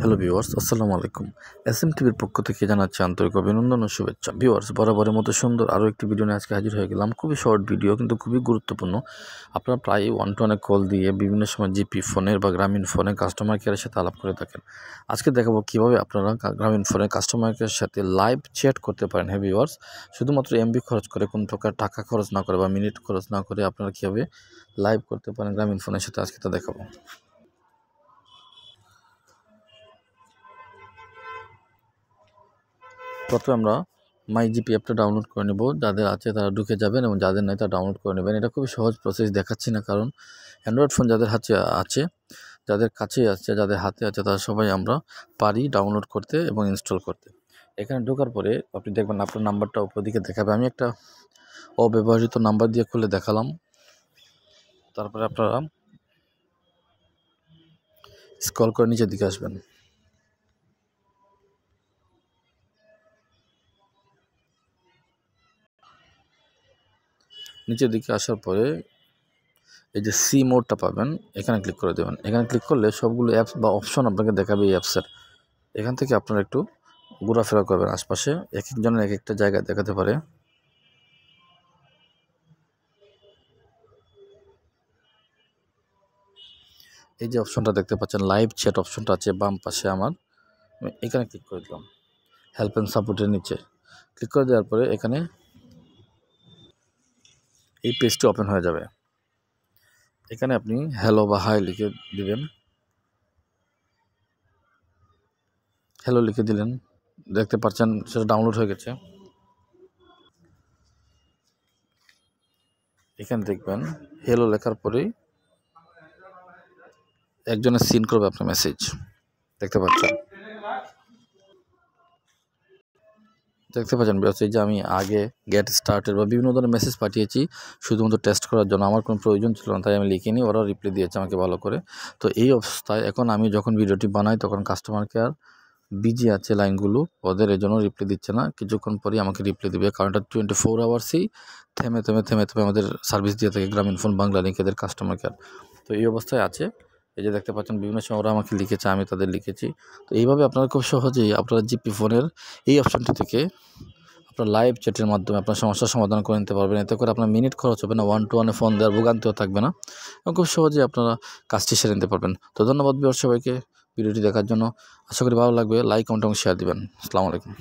hello viewers আসসালামু আলাইকুম S M টিভির পক্ষ থেকে জানাচ্ছি আন্তরিক অভিনন্দন ও শুভেচ্ছা ভিওয়ার্স বরাবরের মতো সুন্দর আরও একটি ভিডিও নিয়ে আজকে হাজির হয়ে গেলাম খুবই শর্ট ভিডিও কিন্তু খুবই গুরুত্বপূর্ণ আপনারা প্রায় ওয়ান টু ওয়ানে কল দিয়ে বিভিন্ন সময় জিপি ফোনের বা গ্রামীণ ফোনে কাস্টমার কেয়ারের সাথে আলাপ করে থাকেন আজকে দেখাবো কীভাবে আপনারা গ্রামীণ ফোনে কাস্টমার কেয়ারের সাথে লাইভ চ্যাট করতে পারেন হ্যাঁ ভিওয়ার্স শুধুমাত্র এমবি খরচ করে কোন প্রকার টাকা খরচ না করে বা মিনিট খরচ না করে আপনারা কীভাবে লাইভ করতে পারেন গ্রামীণ ফোনের সাথে আজকে তা দেখাবো প্রথমে আমরা মাই জিপি অ্যাপটা ডাউনলোড করে নেব যাদের আছে তারা ঢুকে যাবেন এবং যাদের নাই তারা ডাউনলোড করে নেবেন এটা খুবই সহজ প্রসেস দেখাচ্ছি না কারণ অ্যান্ড্রয়েড ফোন যাদের হাতে আছে যাদের কাছে আছে যাদের হাতে আছে তারা সবাই আমরা পারি ডাউনলোড করতে এবং ইনস্টল করতে এখানে ঢোকার পরে আপনি দেখবেন আপনার নাম্বারটা উপর দিকে দেখাবে আমি একটা অব্যবহৃত নাম্বার দিয়ে খুলে দেখালাম তারপরে আপনারা স্কল করে নিচের দিকে আসবেন নিচের দিকে আসার পরে এই যে সি মোডটা পাবেন এখানে ক্লিক করে দেবেন এখানে ক্লিক করলে সবগুলো অ্যাপস বা অপশন আপনাকে দেখাবে এই অ্যাপসের এখান থেকে আপনারা একটু ঘোরাফেরা করবেন আশপাশে এক একজনের এক একটা জায়গা দেখাতে পারে এই যে অপশনটা দেখতে পাচ্ছেন লাইভ চ্যাট অপশনটা আছে বাম পাশে আমার এখানে ক্লিক করে দিলাম হেল্প অ্যান্ড সাপোর্টের নিচে ক্লিক করে দেওয়ার পরে এখানে এই পেজটি ওপেন হয়ে যাবে এখানে আপনি হ্যালো বা হাই লিখে দিবেন হ্যালো লিখে দিলেন দেখতে পাচ্ছেন সেটা ডাউনলোড হয়ে গেছে এখানে দেখবেন হ্যালো লেখার পরেই একজনের সিন করবে আপনার মেসেজ দেখতে পাচ্ছেন দেখতে পাচ্ছেন বিয়ার্স এই যে আমি আগে গেট স্টার্টের বা বিভিন্ন ধরনের মেসেজ পাঠিয়েছি শুধুমাত্র টেস্ট করার জন্য আমার কোনো প্রয়োজন ছিল না তাই আমি লিখিনি ওরা রিপ্লাই দিয়েছে আমাকে ভালো করে তো এই অবস্থায় এখন আমি যখন ভিডিওটি বানাই তখন কাস্টমার কেয়ার বিজি আছে লাইনগুলো ওদের এই জন্য রিপ্লাই দিচ্ছে না কিছুক্ষণ পরেই আমাকে রিপ্লাই দেবে কারণ এটা টোয়েন্টি ফোর আওয়ার্সই থেমে থেমে থেমে থেমে আমাদের সার্ভিস দিয়ে থাকে গ্রামীণ ফোন বাংলা লিঙ্ক এদের কাস্টমার কেয়ার তো এই অবস্থায় আছে এই যে দেখতে পাচ্ছেন বিভিন্ন সময় ওরা আমাকে লিখেছে আমি তাদের লিখেছি তো এইভাবে আপনারা খুব সহজেই আপনারা জিপি ফোনের এই অপশানটি থেকে আপনার লাইভ চ্যাটের মাধ্যমে আপনার সমস্যার সমাধান করে নিতে পারবেন এতে করে আপনার মিনিট খরচ হবে না ওয়ান টু ওয়ানে ফোন দেওয়ার ভোগান্তিও থাকবে না এবং খুব সহজেই আপনারা কাজটি সেরে নিতে পারবেন তো ধন্যবাদ বিহার সবাইকে ভিডিওটি দেখার জন্য আশা করি ভালো লাগবে লাইক কমেন্ট এবং শেয়ার দেবেন আসসালামু আলাইকুম